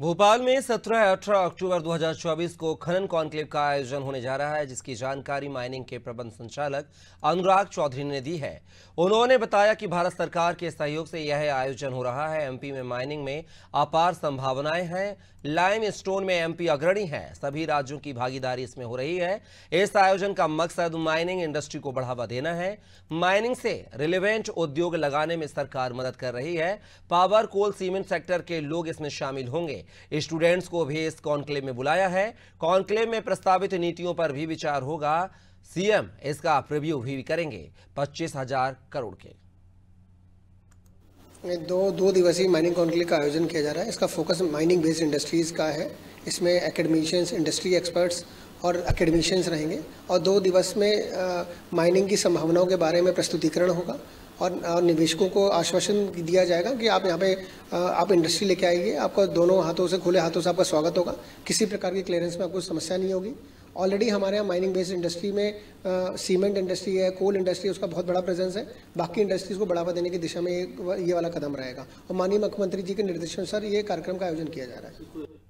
भोपाल में 17-18 अक्टूबर 2024 को खनन कॉन्क्लेव का आयोजन होने जा रहा है जिसकी जानकारी माइनिंग के प्रबंध संचालक अनुराग चौधरी ने दी है उन्होंने बताया कि भारत सरकार के सहयोग से यह आयोजन हो रहा है एमपी में माइनिंग में अपार संभावनाएं हैं लाइम स्टोन में एमपी अग्रणी है सभी राज्यों की भागीदारी इसमें हो रही है इस आयोजन का मकसद माइनिंग इंडस्ट्री को बढ़ावा देना है माइनिंग से रिलेवेंट उद्योग लगाने में सरकार मदद कर रही है पावर कोल सीमेंट सेक्टर के लोग इसमें शामिल होंगे स्टूडेंट्स को भी इस कॉन्क्लेव में बुलाया है कॉन्क्लेव में प्रस्तावित नीतियों पर भी विचार होगा सीएम इसका प्रिव्यू भी करेंगे पच्चीस हजार करोड़ के दो दो दिवसीय माइनिंग कॉन्क्लेव का आयोजन किया जा रहा है इसका फोकस माइनिंग बेस्ड इंडस्ट्रीज़ का है इसमें एकेडमिशियंस इंडस्ट्री एक्सपर्ट्स और अकेडमिशंस रहेंगे और दो दिवस में माइनिंग की संभावनाओं के बारे में प्रस्तुतिकरण होगा और, निवेशकों को आश्वासन दिया जाएगा कि आप यहाँ पे आप इंडस्ट्री लेके आइए आपका दोनों हाथों से खुले हाथों से आपका स्वागत होगा किसी प्रकार की क्लियरेंस में आपको समस्या नहीं होगी ऑलरेडी हमारे यहाँ माइनिंग बेस्ड इंडस्ट्री में सीमेंट इंडस्ट्री है कोल इंडस्ट्री उसका बहुत बड़ा प्रेजेंस है बाकी इंडस्ट्रीज़ को बढ़ावा देने की दिशा में ये वाला कदम रहेगा और माननीय मुख्यमंत्री जी के निर्देशानुसार ये कार्यक्रम का आयोजन किया जा रहा है